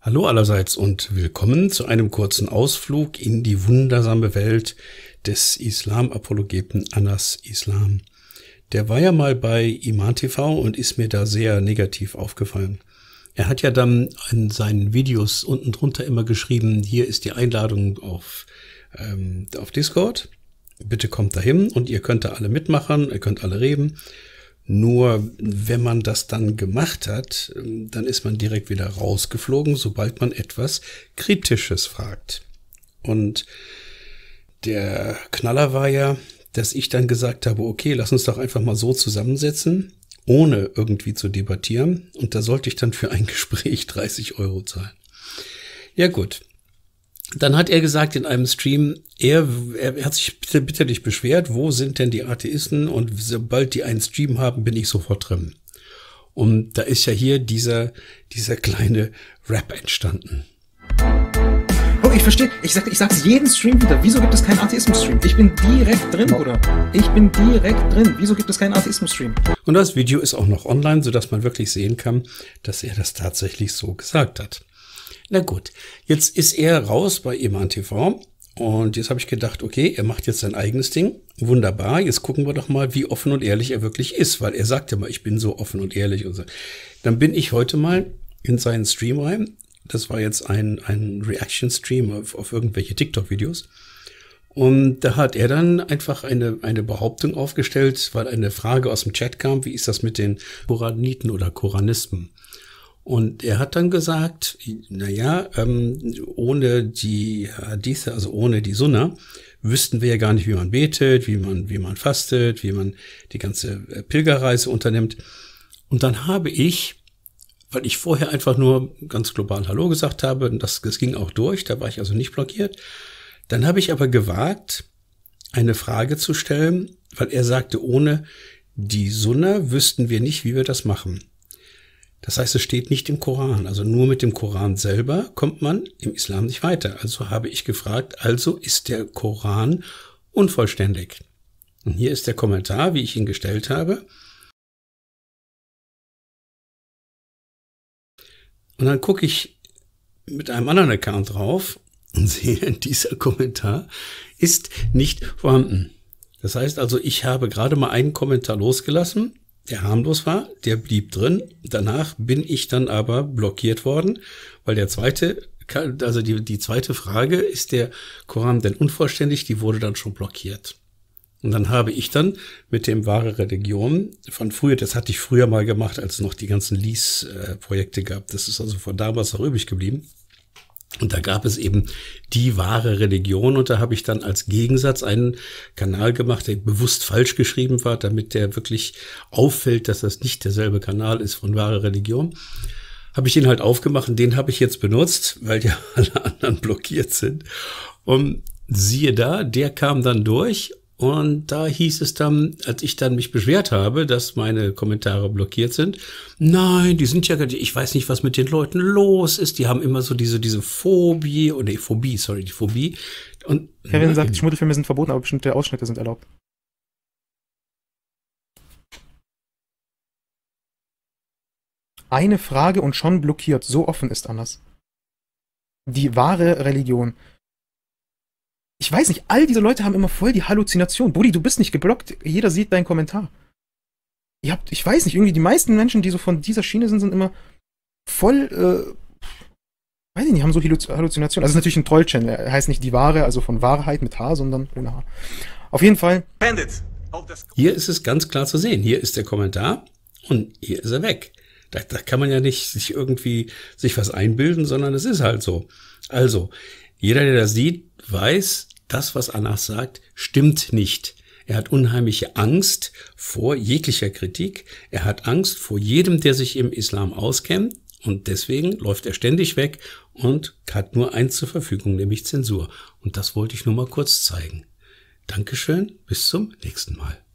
Hallo allerseits und willkommen zu einem kurzen Ausflug in die wundersame Welt des Islam-Apologeten Anas Islam. Der war ja mal bei Iman TV und ist mir da sehr negativ aufgefallen. Er hat ja dann in seinen Videos unten drunter immer geschrieben, hier ist die Einladung auf, ähm, auf Discord. Bitte kommt dahin und ihr könnt da alle mitmachen, ihr könnt alle reden. Nur wenn man das dann gemacht hat, ähm, dann ist man direkt wieder rausgeflogen, sobald man etwas Kritisches fragt. Und der Knaller war ja, dass ich dann gesagt habe, okay, lass uns doch einfach mal so zusammensetzen, ohne irgendwie zu debattieren. Und da sollte ich dann für ein Gespräch 30 Euro zahlen. Ja gut, dann hat er gesagt in einem Stream, er, er hat sich bitte, bitterlich beschwert, wo sind denn die Atheisten und sobald die einen Stream haben, bin ich sofort drin. Und da ist ja hier dieser, dieser kleine Rap entstanden. Oh, ich verstehe. Ich, sag, ich sag's jeden Stream wieder. Wieso gibt es keinen Atheismus-Stream? Ich bin direkt drin, oder? Ich bin direkt drin. Wieso gibt es keinen Atheismus-Stream? Und das Video ist auch noch online, sodass man wirklich sehen kann, dass er das tatsächlich so gesagt hat. Na gut, jetzt ist er raus bei Eman TV und jetzt habe ich gedacht, okay, er macht jetzt sein eigenes Ding. Wunderbar, jetzt gucken wir doch mal, wie offen und ehrlich er wirklich ist, weil er sagt ja mal, ich bin so offen und ehrlich und so. Dann bin ich heute mal in seinen Stream rein. Das war jetzt ein, ein Reaction-Stream auf, auf irgendwelche TikTok-Videos. Und da hat er dann einfach eine, eine Behauptung aufgestellt, weil eine Frage aus dem Chat kam, wie ist das mit den Koraniten oder Koranismen? Und er hat dann gesagt, naja, ähm, ohne die Hadithe, also ohne die Sunna, wüssten wir ja gar nicht, wie man betet, wie man, wie man fastet, wie man die ganze äh, Pilgerreise unternimmt. Und dann habe ich, weil ich vorher einfach nur ganz global Hallo gesagt habe, und das, das ging auch durch, da war ich also nicht blockiert, dann habe ich aber gewagt, eine Frage zu stellen, weil er sagte, ohne die Sunna wüssten wir nicht, wie wir das machen. Das heißt, es steht nicht im Koran. Also nur mit dem Koran selber kommt man im Islam nicht weiter. Also habe ich gefragt, also ist der Koran unvollständig. Und hier ist der Kommentar, wie ich ihn gestellt habe. Und dann gucke ich mit einem anderen Account drauf und sehe, dieser Kommentar ist nicht vorhanden. Das heißt also, ich habe gerade mal einen Kommentar losgelassen der harmlos war, der blieb drin. Danach bin ich dann aber blockiert worden, weil der zweite, also die, die zweite Frage, ist der Koran denn unvollständig, die wurde dann schon blockiert. Und dann habe ich dann mit dem Wahre Religion von früher, das hatte ich früher mal gemacht, als es noch die ganzen Lease-Projekte äh, gab, das ist also von damals noch übrig geblieben, und da gab es eben die wahre Religion und da habe ich dann als Gegensatz einen Kanal gemacht, der bewusst falsch geschrieben war, damit der wirklich auffällt, dass das nicht derselbe Kanal ist von wahre Religion. Habe ich ihn halt aufgemacht und den habe ich jetzt benutzt, weil ja alle anderen blockiert sind. Und siehe da, der kam dann durch und da hieß es dann, als ich dann mich beschwert habe, dass meine Kommentare blockiert sind, nein, die sind ja, ich weiß nicht, was mit den Leuten los ist. Die haben immer so diese, diese Phobie, oder oh, nee, Phobie, sorry, die Phobie. Und Kevin nein. sagt, Schmuddelfilme sind verboten, aber bestimmte Ausschnitte sind erlaubt. Eine Frage und schon blockiert, so offen ist anders. Die wahre Religion ich weiß nicht, all diese Leute haben immer voll die Halluzination. Buddy, du bist nicht geblockt. Jeder sieht deinen Kommentar. Ihr habt, ich weiß nicht, irgendwie die meisten Menschen, die so von dieser Schiene sind, sind immer voll, äh, weiß ich nicht, haben so Halluzinationen. Also ist natürlich ein Troll-Channel. Er heißt nicht die Ware, also von Wahrheit mit H, sondern ohne H. Auf jeden Fall. Bandits. Hier ist es ganz klar zu sehen. Hier ist der Kommentar und hier ist er weg. Da, da kann man ja nicht sich irgendwie sich was einbilden, sondern es ist halt so. Also, jeder, der das sieht, weiß, das, was Anas sagt, stimmt nicht. Er hat unheimliche Angst vor jeglicher Kritik. Er hat Angst vor jedem, der sich im Islam auskennt. Und deswegen läuft er ständig weg und hat nur eins zur Verfügung, nämlich Zensur. Und das wollte ich nur mal kurz zeigen. Dankeschön, bis zum nächsten Mal.